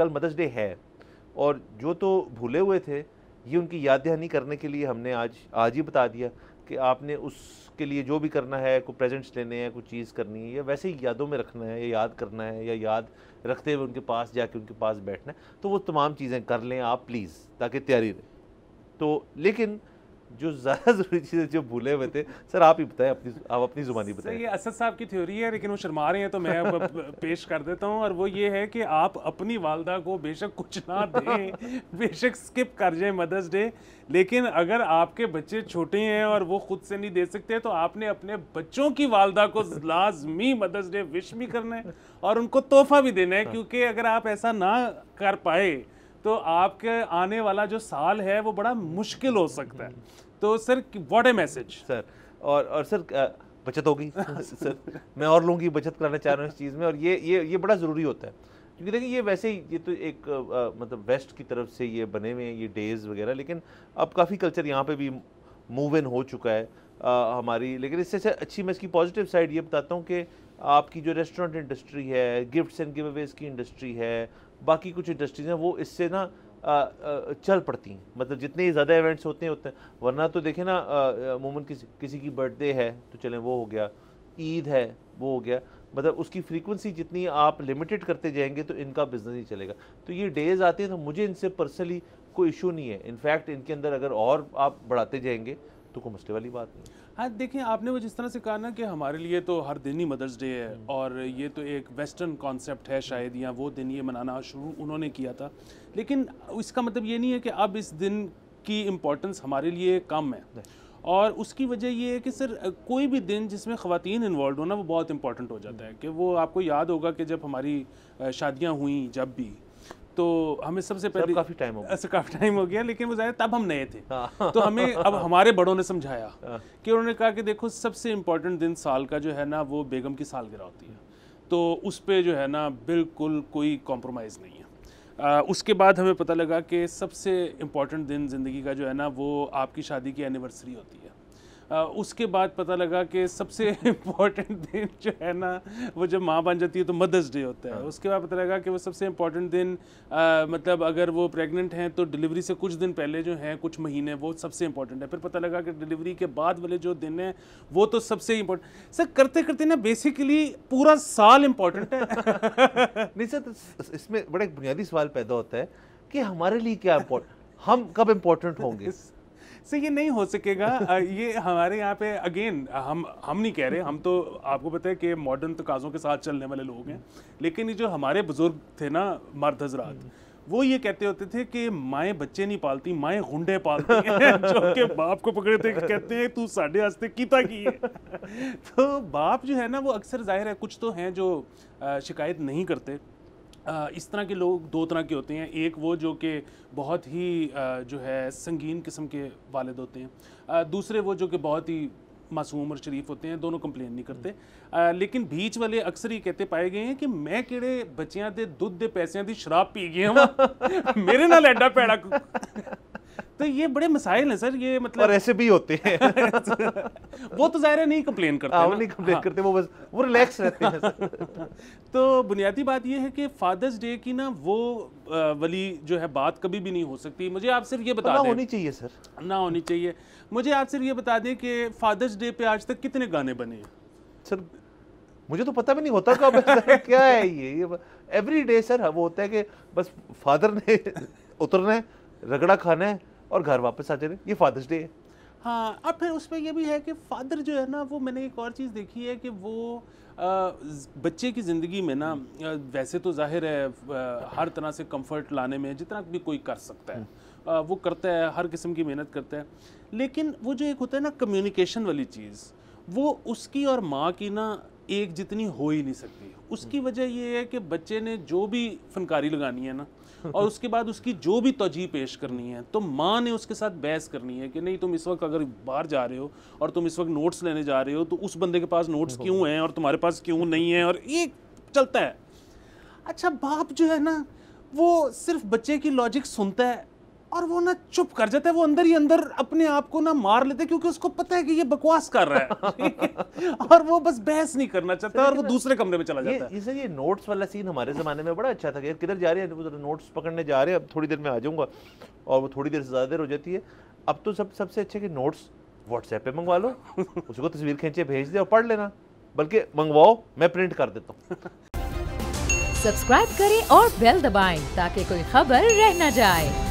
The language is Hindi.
कल मदर्स डे है और जो तो भूले हुए थे ये उनकी याद दहानी करने के लिए हमने आज आज ही बता दिया कि आपने उसके लिए जो भी करना है कोई प्रेजेंट्स लेने हैं कोई चीज़ करनी है या वैसे ही यादों में रखना है या याद करना है या याद रखते हुए उनके पास जाके उनके पास बैठना है तो वो तमाम चीज़ें कर लें आप प्लीज़ ताकि तैयारी रहे तो लेकिन जो ज़्यादा ज़रूरी चीज़ें जो भूले हुए थे सर आप ही बताएं अपनी आप अपनी ज़ुबानी बताएं ये असद साहब की थ्योरी है लेकिन वो शर्मा रहे हैं तो मैं अब पेश कर देता हूँ और वो ये है कि आप अपनी वालदा को बेशक कुछ ना दें बेशक स्किप कर जाए मदर्स डे लेकिन अगर आपके बच्चे छोटे हैं और वो खुद से नहीं दे सकते तो आपने अपने बच्चों की वालदा को लाजमी मदर्स डे विश भी करना है और उनको तोहफा भी देना है हाँ। क्योंकि अगर आप ऐसा ना कर पाए तो आपके आने वाला जो साल है वो बड़ा मुश्किल हो सकता है तो sir what a message sir और और सर बचत होगी सर मैं और लोगों की बचत कराना चाह रहा हूँ इस चीज़ में और ये ये ये बड़ा ज़रूरी होता है क्योंकि देखिए ये वैसे ही ये तो एक आ, मतलब वेस्ट की तरफ से ये बने हुए हैं ये डेज वगैरह लेकिन अब काफ़ी कल्चर यहाँ पे भी मूव इन हो चुका है आ, हमारी लेकिन इससे अच्छा अच्छी मैं इसकी पॉजिटिव साइड ये बताता हूँ कि आपकी जो रेस्टोरेंट इंडस्ट्री है गिफ्ट्स एंड गिव अवेज की इंडस्ट्री है बाकी कुछ इंडस्ट्रीज़ हैं वो इससे ना चल पड़ती हैं मतलब जितने ज़्यादा इवेंट्स होते हैं उतने वरना तो देखें ना अमूमन किसी किसी की बर्थडे है तो चलें वो हो गया ईद है वो हो गया मतलब उसकी फ्रीक्वेंसी जितनी आप लिमिटेड करते जाएंगे तो इनका बिजनेस ही चलेगा तो ये डेज आते हैं तो मुझे इनसे पर्सनली कोई इशू नहीं है इनफैक्ट इनके अंदर अगर और आप बढ़ाते जाएंगे तो कोई मसले वाली बात नहीं हाँ देखिए आपने वो जिस तरह से कहा ना कि हमारे लिए तो हर दिन ही मदर्स डे है हम्म। और ये तो एक वेस्टर्न कॉन्सेप्ट है शायद या वो दिन ये मनाना शुरू उन्होंने किया था लेकिन इसका मतलब ये नहीं है कि अब इस दिन की इम्पोर्टेंस हमारे लिए कम है और उसकी वजह ये है कि सर कोई भी दिन जिसमें ख़वान इन्वॉल्व होना वो बहुत इंपॉर्टेंट हो जाता है हम्म। कि वो आपको याद होगा कि जब हमारी शादियाँ हुई जब भी तो हमें सबसे पहले काफ़ी टाइम हो गया काफ़ी टाइम हो गया लेकिन वो ज़ाहिर तब हम नए थे हाँ। तो हमें अब हमारे बड़ों ने समझाया हाँ। कि उन्होंने कहा कि देखो सबसे इम्पोर्टेंट दिन साल का जो है ना वो बेगम की सालगिरह होती है तो उस पर जो है ना बिल्कुल कोई कॉम्प्रोमाइज़ नहीं है आ, उसके बाद हमें पता लगा कि सबसे इम्पॉर्टेंट दिन ज़िंदगी का जो है ना वो आपकी शादी की एनिवर्सरी होती है उसके बाद पता लगा कि सबसे इम्पॉर्टेंट दिन जो है ना वो जब माँ बन जाती है तो मदर्स डे होता है हाँ। उसके बाद पता लगा कि वो सबसे इम्पॉर्टेंट दिन आ, मतलब अगर वो प्रेग्नेंट हैं तो डिलीवरी से कुछ दिन पहले जो हैं कुछ महीने वो सबसे इम्पॉर्टेंट है फिर पता लगा कि डिलीवरी के बाद वाले जो दिन हैं वो तो सबसे इम्पोर्टेंट सर करते करते ना बेसिकली पूरा साल इम्पोर्टेंट है नहीं सर तो इसमें बड़ा एक बुनियादी सवाल पैदा होता है कि हमारे लिए क्या इम्पोर्टेंट हम कब इम्पोर्टेंट होंगे से ये नहीं हो सकेगा ये हमारे यहाँ पे अगेन हम हम नहीं कह रहे हम तो आपको पता है कि मॉडर्न तकाजों के साथ चलने वाले लोग हैं लेकिन ये जो हमारे बुजुर्ग थे ना मर्द हजरात हम्म। वो ये कहते होते थे कि माए बच्चे नहीं पालती माए गुंडे पालती जो के बाप को पकड़े थे कहते हैं तू साढ़े वास्ते कीता की है तो बाप जो है ना वो अक्सर जाहिर है कुछ तो हैं जो शिकायत नहीं करते इस तरह के लोग दो तरह के होते हैं एक वो जो कि बहुत ही जो है संगीन किस्म के वालद होते हैं दूसरे वो जो कि बहुत ही मासूम और शरीफ होते हैं दोनों कंप्लेन नहीं करते आ, हम्म। लेकिन बीच वाले अक्सर ही कहते पाए गए हैं कि मैं किड़े बच्चियां के दुध के पैसों की शराब पी हूँ मेरे ना एडा पैड़ा तो ये बड़े मसाइल हैं सर ये मतलब और ऐसे भी होते हैं वो तो ज़ाहिर नहीं कंप्लेन करते हाँ, वो नहीं कंप्लेन हाँ। करते वो बस वो रिलैक्स रहते हैं तो बुनियादी बात ये है कि फादर्स डे की ना वो वाली जो है बात कभी भी नहीं हो सकती मुझे आप सिर्फ ये बता दें होनी चाहिए सर ना होनी चाहिए मुझे आप सिर्फ ये बता दें कि फादर्स डे पे आज तक कितने गाने बने हैं सर मुझे तो पता भी नहीं होता कब क्या है ये ये एवरी डे सर वो होता है कि बस फादर ने उतरना है रगड़ा खाना है और घर वापस आ जा रहे हैं ये फादर्स डे है हाँ और फिर उसमें यह भी है कि फादर जो है ना वो मैंने एक और चीज़ देखी है कि वो आ, बच्चे की ज़िंदगी में ना वैसे तो जाहिर है आ, हर तरह से कंफर्ट लाने में जितना भी कोई कर सकता है आ, वो करता है हर किस्म की मेहनत करता है लेकिन वो जो एक होता है ना कम्युनिकेशन वाली चीज़ वो उसकी और माँ की ना एक जितनी हो ही नहीं सकती उसकी हम्म। वजह ये है कि बच्चे ने जो भी फनकारी लगानी है ना और उसके बाद उसकी जो भी तोजी पेश करनी है तो माँ ने उसके साथ बहस करनी है कि नहीं तुम इस वक्त अगर बाहर जा रहे हो और तुम इस वक्त नोट्स लेने जा रहे हो तो उस बंदे के पास नोट्स क्यों हैं और तुम्हारे पास क्यों नहीं है और ये चलता है अच्छा बाप जो है ना वो सिर्फ बच्चे की लॉजिक सुनता है और वो ना चुप कर जाता है वो अंदर ही अंदर अपने आप को ना मार लेते क्योंकि उसको पता है कि ये बकवास कर रहा है और वो बस बहस नहीं करना चाहता और वो तो- दूसरे कमरे में चला जाता है ये, ये नोट्स वाला सीन हमारे ज़माने में बड़ा अच्छा था कि किधर जा रहे हैं तो नोट्स पकड़ने जा रहे हैं अब थोड़ी देर में आ जाऊँगा और वो थोड़ी देर से ज़्यादा देर हो जाती है अब तो सब सबसे अच्छे कि नोट्स व्हाट्सएप पे मंगवा लो उसको तस्वीर खींचे भेज दे और पढ़ लेना बल्कि मंगवाओ मैं प्रिंट कर देता हूँ सब्सक्राइब करें और बेल दबाएं ताकि कोई खबर रह न जाए